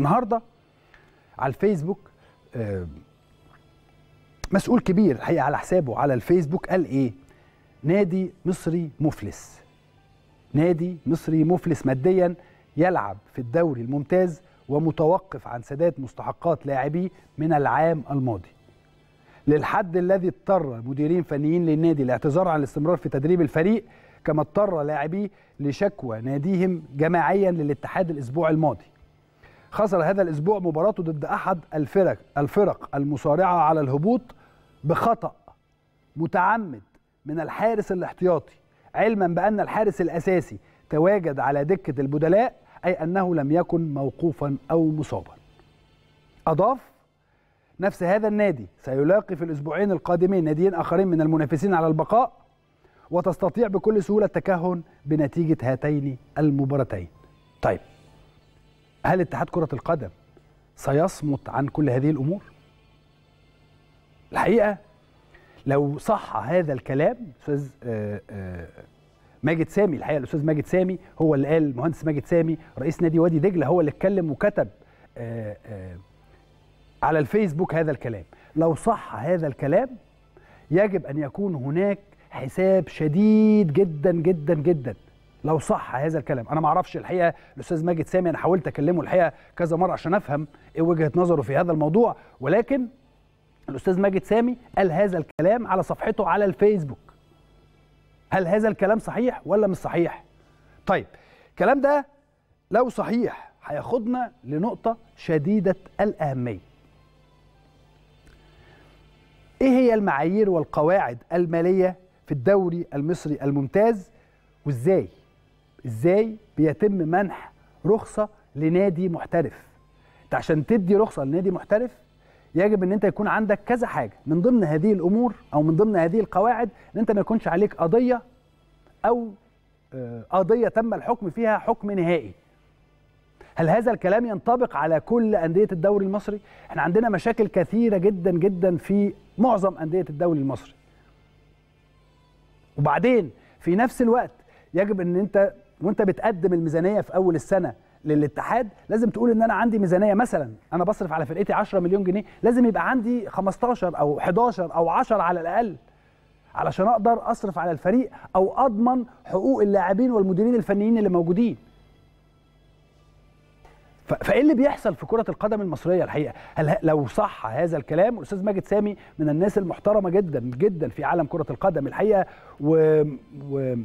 النهارده على الفيسبوك آه، مسؤول كبير الحقيقه على حسابه على الفيسبوك قال ايه نادي مصري مفلس نادي مصري مفلس ماديا يلعب في الدوري الممتاز ومتوقف عن سداد مستحقات لاعبيه من العام الماضي للحد الذي اضطر مديرين فنيين للنادي الاعتذار عن الاستمرار في تدريب الفريق كما اضطر لاعبيه لشكوى ناديهم جماعيا للاتحاد الاسبوع الماضي خسر هذا الاسبوع مباراته ضد احد الفرق الفرق المصارعه على الهبوط بخطا متعمد من الحارس الاحتياطي علما بان الحارس الاساسي تواجد على دكه البدلاء اي انه لم يكن موقوفا او مصابا اضاف نفس هذا النادي سيلاقي في الاسبوعين القادمين ناديين اخرين من المنافسين على البقاء وتستطيع بكل سهوله التكهن بنتيجه هاتين المباراتين طيب هل اتحاد كرة القدم سيصمت عن كل هذه الأمور؟ الحقيقة لو صح هذا الكلام أستاذ آه، آه، ماجد سامي الحقيقة الأستاذ ماجد سامي هو اللي قال المهندس ماجد سامي رئيس نادي وادي دجلة هو اللي اتكلم وكتب آه، على الفيسبوك هذا الكلام لو صح هذا الكلام يجب أن يكون هناك حساب شديد جدا جدا جدا لو صح هذا الكلام انا ما اعرفش الحقيقه الاستاذ ماجد سامي انا حاولت اكلمه الحقيقه كذا مره عشان افهم ايه وجهه نظره في هذا الموضوع ولكن الاستاذ ماجد سامي قال هذا الكلام على صفحته على الفيسبوك هل هذا الكلام صحيح ولا مش صحيح طيب الكلام ده لو صحيح هياخدنا لنقطه شديده الاهميه ايه هي المعايير والقواعد الماليه في الدوري المصري الممتاز وازاي ازاي بيتم منح رخصه لنادي محترف انت عشان تدي رخصه لنادي محترف يجب ان انت يكون عندك كذا حاجه من ضمن هذه الامور او من ضمن هذه القواعد ان انت ما يكونش عليك قضيه او آه، قضيه تم الحكم فيها حكم نهائي هل هذا الكلام ينطبق على كل انديه الدوري المصري احنا عندنا مشاكل كثيره جدا جدا في معظم انديه الدوري المصري وبعدين في نفس الوقت يجب ان انت وانت بتقدم الميزانيه في اول السنه للاتحاد لازم تقول ان انا عندي ميزانيه مثلا انا بصرف على فرقتي 10 مليون جنيه لازم يبقى عندي 15 او 11 او 10 على الاقل علشان اقدر اصرف على الفريق او اضمن حقوق اللاعبين والمديرين الفنيين اللي موجودين فايه اللي بيحصل في كره القدم المصريه الحقيقه هل لو صح هذا الكلام الاستاذ ماجد سامي من الناس المحترمه جدا جدا في عالم كره القدم الحقيقه و, و...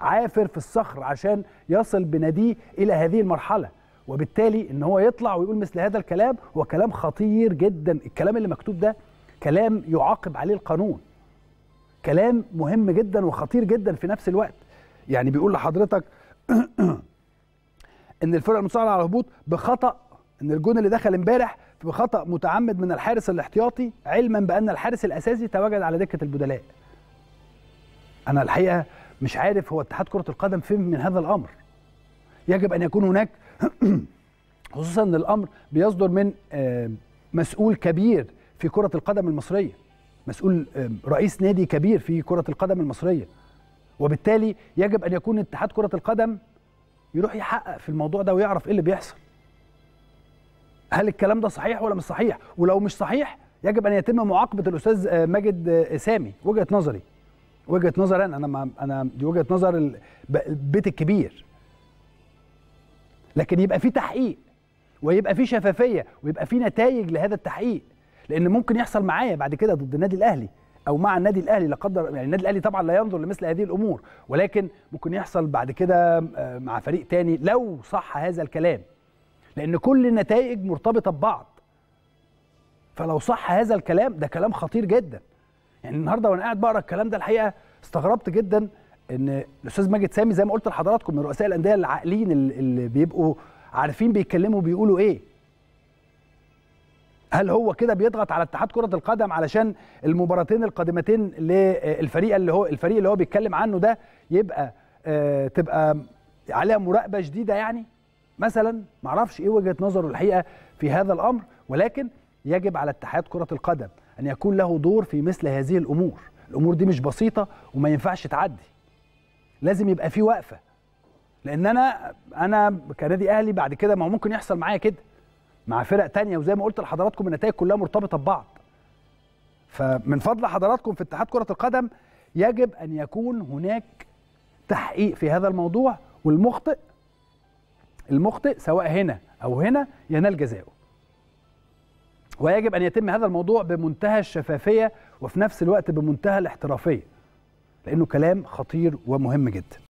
عافر في الصخر عشان يصل بناديه الى هذه المرحله وبالتالي ان هو يطلع ويقول مثل هذا الكلام هو كلام خطير جدا الكلام اللي مكتوب ده كلام يعاقب عليه القانون كلام مهم جدا وخطير جدا في نفس الوقت يعني بيقول لحضرتك ان الفرقه المساعده على الهبوط بخطا ان الجون اللي دخل امبارح بخطا متعمد من الحارس الاحتياطي علما بان الحارس الاساسي تواجد على دكه البدلاء انا الحقيقه مش عارف هو اتحاد كره القدم فين من هذا الامر يجب ان يكون هناك خصوصا ان الامر بيصدر من مسؤول كبير في كره القدم المصريه مسؤول رئيس نادي كبير في كره القدم المصريه وبالتالي يجب ان يكون اتحاد كره القدم يروح يحقق في الموضوع ده ويعرف ايه اللي بيحصل هل الكلام ده صحيح ولا مش صحيح ولو مش صحيح يجب ان يتم معاقبه الاستاذ آه، ماجد آه، سامي وجهه نظري وجهه نظر انا ما انا دي وجهه نظر البيت الكبير لكن يبقى في تحقيق ويبقى في شفافيه ويبقى في نتائج لهذا التحقيق لان ممكن يحصل معايا بعد كده ضد النادي الاهلي او مع النادي الاهلي لا قدر يعني النادي الاهلي طبعا لا ينظر لمثل هذه الامور ولكن ممكن يحصل بعد كده آه، مع فريق تاني لو صح هذا الكلام لان كل النتائج مرتبطه ببعض فلو صح هذا الكلام ده كلام خطير جدا يعني النهارده وانا قاعد بقرا الكلام ده الحقيقه استغربت جدا ان الاستاذ ماجد سامي زي ما قلت لحضراتكم من رؤساء الانديه العاقلين اللي بيبقوا عارفين بيتكلموا بيقولوا ايه هل هو كده بيضغط على اتحاد كره القدم علشان المباراتين القادمتين للفريق اللي هو الفريق اللي هو بيتكلم عنه ده يبقى آه، تبقى عليها مراقبه شديده يعني مثلا معرفش ايه وجهه نظره الحقيقه في هذا الامر ولكن يجب على اتحاد كره القدم أن يكون له دور في مثل هذه الأمور الأمور دي مش بسيطة وما ينفعش تعدي لازم يبقى في وقفة لأن أنا أنا كنادي أهلي بعد كده ما هو ممكن يحصل معايا كده مع فرق تانية وزي ما قلت لحضراتكم النتائج كلها مرتبطة ببعض فمن فضل حضراتكم في اتحاد كرة القدم يجب أن يكون هناك تحقيق في هذا الموضوع والمخطئ المخطئ سواء هنا أو هنا ينال جزاؤه ويجب أن يتم هذا الموضوع بمنتهى الشفافية وفي نفس الوقت بمنتهى الاحترافية لأنه كلام خطير ومهم جدا